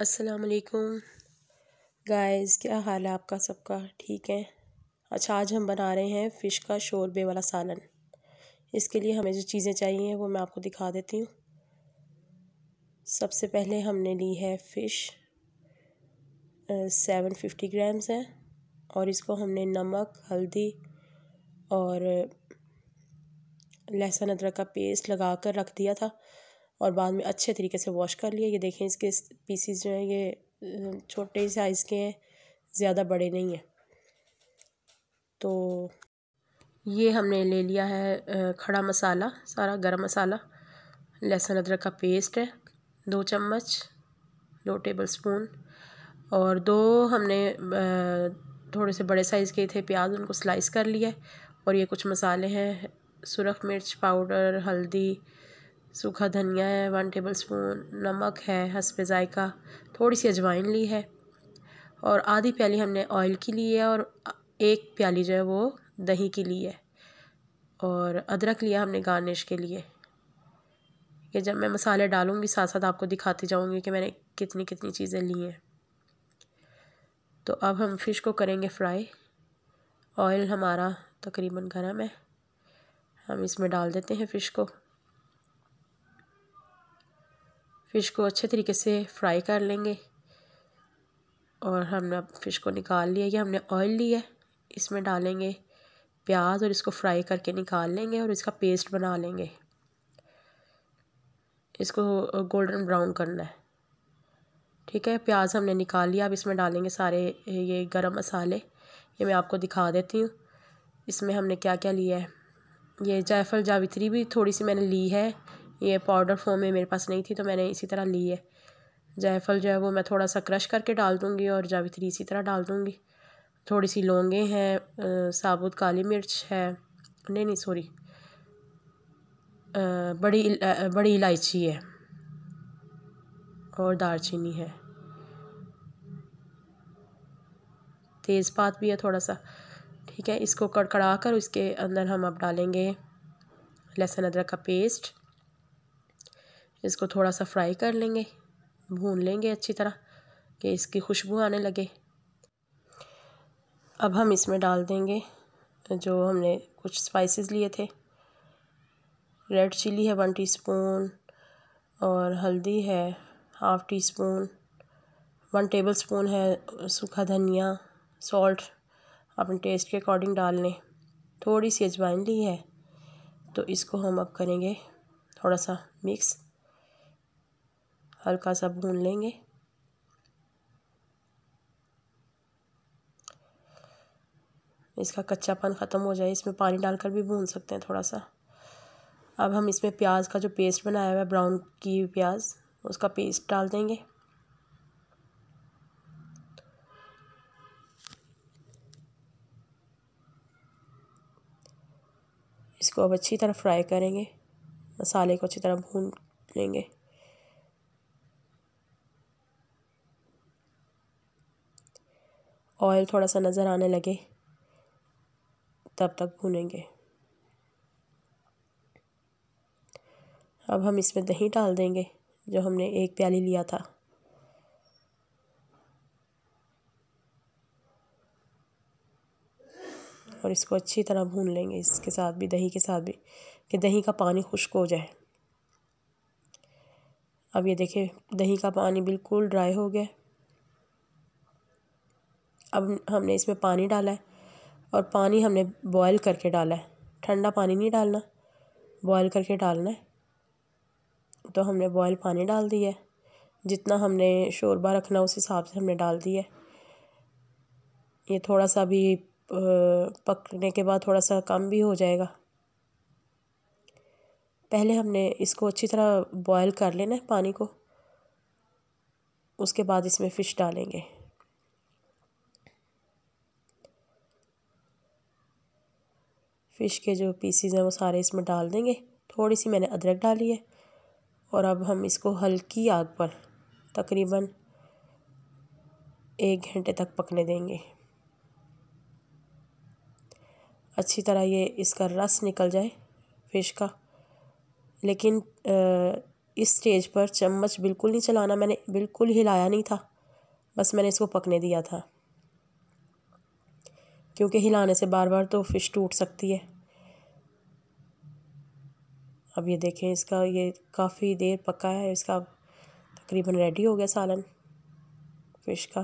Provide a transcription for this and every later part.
असलकुम गाइस क्या हाल है आपका सबका ठीक है अच्छा आज हम बना रहे हैं फ़िश का शोरबे वाला सालन इसके लिए हमें जो चीज़ें चाहिए वो मैं आपको दिखा देती हूँ सबसे पहले हमने ली है फ़िश सेवन फिफ्टी ग्राम्स है और इसको हमने नमक हल्दी और लहसुन अदरक का पेस्ट लगा कर रख दिया था और बाद में अच्छे तरीके से वॉश कर लिए ये देखें इसके पीसीस जो हैं ये छोटे साइज़ के हैं ज़्यादा बड़े नहीं हैं तो ये हमने ले लिया है खड़ा मसाला सारा गरम मसाला लहसुन अदरक का पेस्ट है दो चम्मच दो टेबल स्पून और दो हमने थोड़े से बड़े साइज़ के थे प्याज उनको स्लाइस कर लिया और ये कुछ मसाले हैं सुरख मिर्च पाउडर हल्दी सूखा धनिया है वन टेबल स्पून नमक है हंसपे जायका थोड़ी सी अजवाइन ली है और आधी प्याली हमने ऑयल की ली है और एक प्याली जो है वो दही की ली है और अदरक लिया हमने गार्निश के लिए ये जब मैं मसाले डालूँगी साथ साथ आपको दिखाती जाऊँगी कि मैंने कितनी कितनी चीज़ें ली हैं तो अब हम फ़िश को करेंगे फ्राई ऑयल हमारा तकरीबन गर्म है हम इसमें डाल देते हैं फ़िश को फ़िश को अच्छे तरीके से फ्राई कर लेंगे और हमने अब फ़िश को निकाल लिया ये हमने ऑयल लिया है इसमें डालेंगे प्याज और इसको फ्राई करके निकाल लेंगे और इसका पेस्ट बना लेंगे इसको गोल्डन ब्राउन करना है ठीक है प्याज हमने निकाल लिया अब इसमें डालेंगे सारे ये गरम मसाले ये मैं आपको दिखा देती हूँ इसमें हमने क्या क्या लिया है ये जायफल जावित्री भी थोड़ी सी मैंने ली है ये पाउडर फॉर्म में मेरे पास नहीं थी तो मैंने इसी तरह ली है जायफल जो है वो मैं थोड़ा सा क्रश करके डाल दूँगी और जावित्री इसी तरह डाल दूँगी थोड़ी सी लौंगे हैं साबुत काली मिर्च है नहीं नहीं सॉरी बड़ी इला, बड़ी इलायची है और दालचीनी है तेज़पात भी है थोड़ा सा ठीक है इसको कड़कड़ा कर उसके अंदर हम अब डालेंगे लहसुन अदरक का पेस्ट इसको थोड़ा सा फ्राई कर लेंगे भून लेंगे अच्छी तरह कि इसकी खुशबू आने लगे अब हम इसमें डाल देंगे जो हमने कुछ स्पाइसेस लिए थे रेड चिली है वन टीस्पून और हल्दी है half teaspoon one tablespoon है सूखा धनिया सॉल्ट अपने टेस्ट के अकॉर्डिंग डाल लें थोड़ी सी अजवाइन ली है तो इसको हम अब करेंगे थोड़ा सा मिक्स हल्का सा भून लेंगे इसका कच्चापन ख़त्म हो जाए इसमें पानी डालकर भी भून सकते हैं थोड़ा सा अब हम इसमें प्याज का जो पेस्ट बनाया हुआ है ब्राउन की प्याज उसका पेस्ट डाल देंगे इसको अब अच्छी तरह फ्राई करेंगे मसाले को अच्छी तरह भून लेंगे ऑयल थोड़ा सा नज़र आने लगे तब तक भूनेंगे अब हम इसमें दही डाल देंगे जो हमने एक प्याली लिया था और इसको अच्छी तरह भून लेंगे इसके साथ भी दही के साथ भी कि दही का पानी खुश्क हो जाए अब ये देखें दही का पानी बिल्कुल ड्राई हो गया अब हमने इसमें पानी डाला है और पानी हमने बॉयल करके डाला है ठंडा पानी नहीं डालना बॉयल करके डालना है तो हमने बॉयल पानी डाल दिया है जितना हमने शोरबा रखना उस हिसाब से हमने डाल दिया है ये थोड़ा सा भी पकने के बाद थोड़ा सा कम भी हो जाएगा पहले हमने इसको अच्छी तरह बॉयल कर लेना है पानी को उसके बाद इसमें फ़िश डालेंगे फ़िश के जो पीसीज हैं वो सारे इसमें डाल देंगे थोड़ी सी मैंने अदरक डाली है और अब हम इसको हल्की आग पर तकरीबन एक घंटे तक पकने देंगे अच्छी तरह ये इसका रस निकल जाए फ़िश का लेकिन इस स्टेज पर चम्मच बिल्कुल नहीं चलाना मैंने बिल्कुल हिलाया नहीं था बस मैंने इसको पकने दिया था क्योंकि हिलाने से बार बार तो फ़िश टूट सकती है अब ये देखें इसका ये काफ़ी देर पका है इसका तकरीबन रेडी हो गया सालन फ़िश का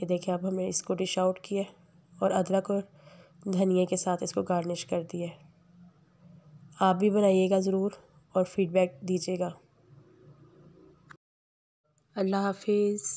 ये देखें अब हमने इसको डिश आउट किया और अदरक और धनिए के साथ इसको गार्निश कर दिया है आप भी बनाइएगा ज़रूर और फीडबैक दीजिएगा अल्लाह हाफिज़